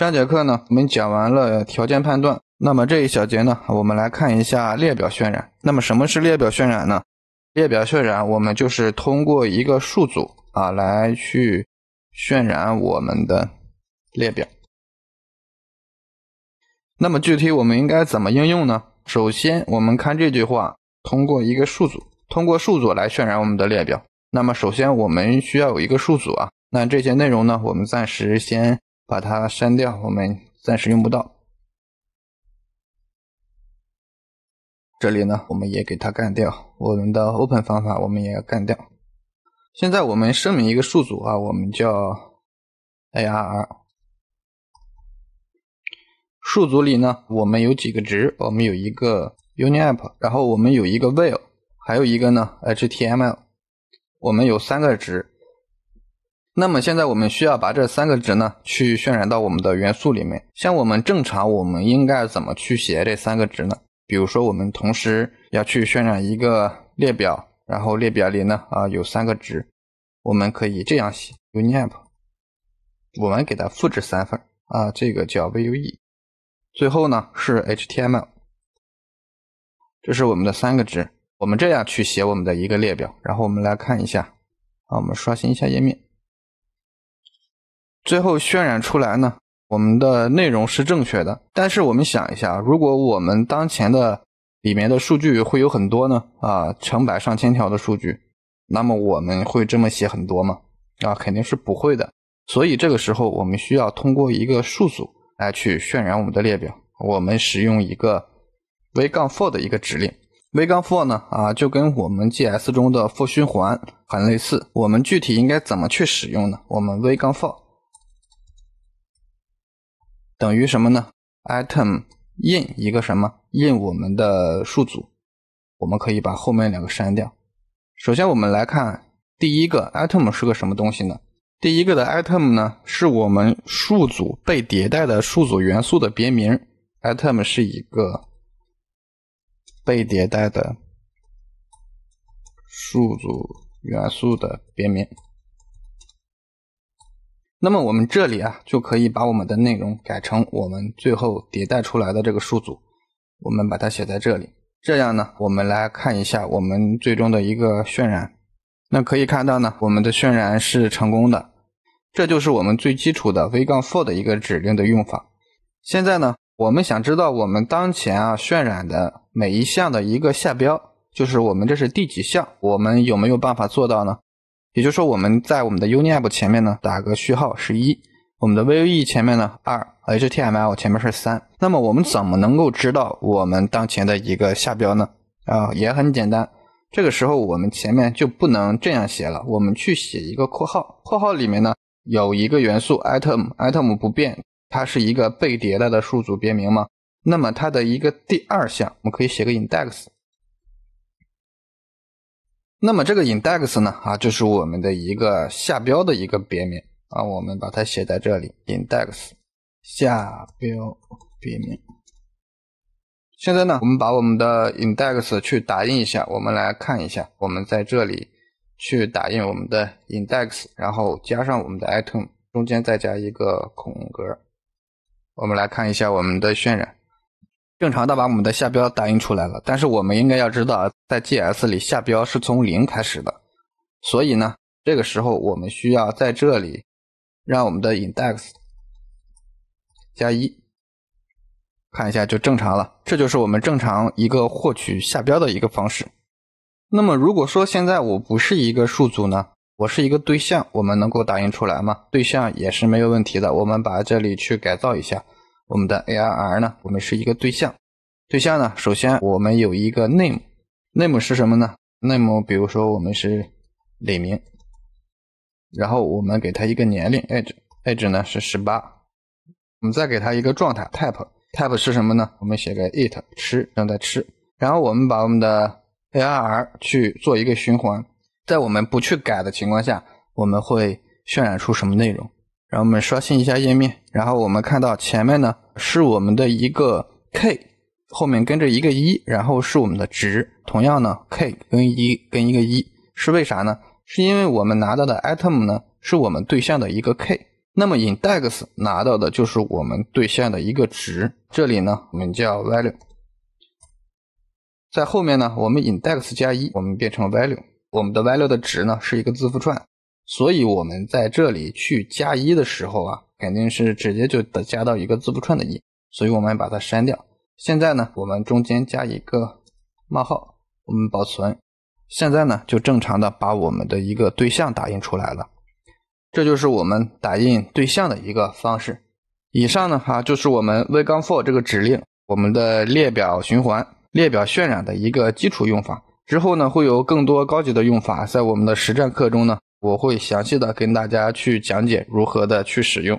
上节课呢，我们讲完了条件判断，那么这一小节呢，我们来看一下列表渲染。那么什么是列表渲染呢？列表渲染我们就是通过一个数组啊来去渲染我们的列表。那么具体我们应该怎么应用呢？首先我们看这句话，通过一个数组，通过数组来渲染我们的列表。那么首先我们需要有一个数组啊，那这些内容呢，我们暂时先。把它删掉，我们暂时用不到。这里呢，我们也给它干掉。我们的 open 方法我们也要干掉。现在我们声明一个数组啊，我们叫 arr 数组里呢，我们有几个值？我们有一个 uniapp，然后我们有一个 will，还有一个呢 html，我们有三个值。那么现在我们需要把这三个值呢去渲染到我们的元素里面。像我们正常我们应该怎么去写这三个值呢？比如说我们同时要去渲染一个列表，然后列表里呢啊有三个值，我们可以这样写：uni-app，我们给它复制三份啊，这个叫 v u e 最后呢是 HTML，这是我们的三个值，我们这样去写我们的一个列表，然后我们来看一下，啊，我们刷新一下页面。最后渲染出来呢，我们的内容是正确的。但是我们想一下，如果我们当前的里面的数据会有很多呢，啊，成百上千条的数据，那么我们会这么写很多吗？啊，肯定是不会的。所以这个时候我们需要通过一个数组来去渲染我们的列表。我们使用一个 v- 杠 for 的一个指令，v- 杠 for 呢，啊，就跟我们 g s 中的 for 循环很类似。我们具体应该怎么去使用呢？我们 v- 杠 for 等于什么呢？item in 一个什么？in 我们的数组，我们可以把后面两个删掉。首先我们来看第一个 item 是个什么东西呢？第一个的 item 呢，是我们数组被迭代的数组元素的别名。item 是一个被迭代的数组元素的别名。那么我们这里啊，就可以把我们的内容改成我们最后迭代出来的这个数组，我们把它写在这里。这样呢，我们来看一下我们最终的一个渲染。那可以看到呢，我们的渲染是成功的。这就是我们最基础的 v 杠 for 的一个指令的用法。现在呢，我们想知道我们当前啊渲染的每一项的一个下标，就是我们这是第几项，我们有没有办法做到呢？也就是说，我们在我们的 uni-app 前面呢打个序号是一，我们的 vue 前面呢二，html 前面是三。那么我们怎么能够知道我们当前的一个下标呢？啊，也很简单。这个时候我们前面就不能这样写了，我们去写一个括号，括号里面呢有一个元素 item，item 不变，它是一个被迭代的数组别名嘛。那么它的一个第二项，我们可以写个 index。那么这个 index 呢，啊，就是我们的一个下标的一个别名啊，我们把它写在这里，index 下标别名。现在呢，我们把我们的 index 去打印一下，我们来看一下，我们在这里去打印我们的 index，然后加上我们的 item，中间再加一个空格，我们来看一下我们的渲染。正常的把我们的下标打印出来了，但是我们应该要知道，在 g s 里下标是从零开始的，所以呢，这个时候我们需要在这里让我们的 index 加一，看一下就正常了。这就是我们正常一个获取下标的一个方式。那么如果说现在我不是一个数组呢，我是一个对象，我们能够打印出来吗？对象也是没有问题的。我们把这里去改造一下。我们的 ARR 呢？我们是一个对象。对象呢？首先我们有一个 name，name 是什么呢？name 比如说我们是李明，然后我们给他一个年龄 age，age 呢是十八。我们再给他一个状态 type，type 是什么呢？我们写个 eat 吃正在吃。然后我们把我们的 ARR 去做一个循环，在我们不去改的情况下，我们会渲染出什么内容？然后我们刷新一下页面，然后我们看到前面呢是我们的一个 k，后面跟着一个一，然后是我们的值。同样呢，k 跟一跟一个一是为啥呢？是因为我们拿到的 item 呢是我们对象的一个 k，那么 index 拿到的就是我们对象的一个值，这里呢我们叫 value。在后面呢，我们 index 加一，我们变成了 value，我们的 value 的值呢是一个字符串。所以我们在这里去加一的时候啊，肯定是直接就得加到一个字符串的一，所以我们把它删掉。现在呢，我们中间加一个冒号，我们保存。现在呢，就正常的把我们的一个对象打印出来了。这就是我们打印对象的一个方式。以上呢，哈，就是我们为 n for 这个指令，我们的列表循环、列表渲染的一个基础用法。之后呢，会有更多高级的用法在我们的实战课中呢。我会详细的跟大家去讲解如何的去使用。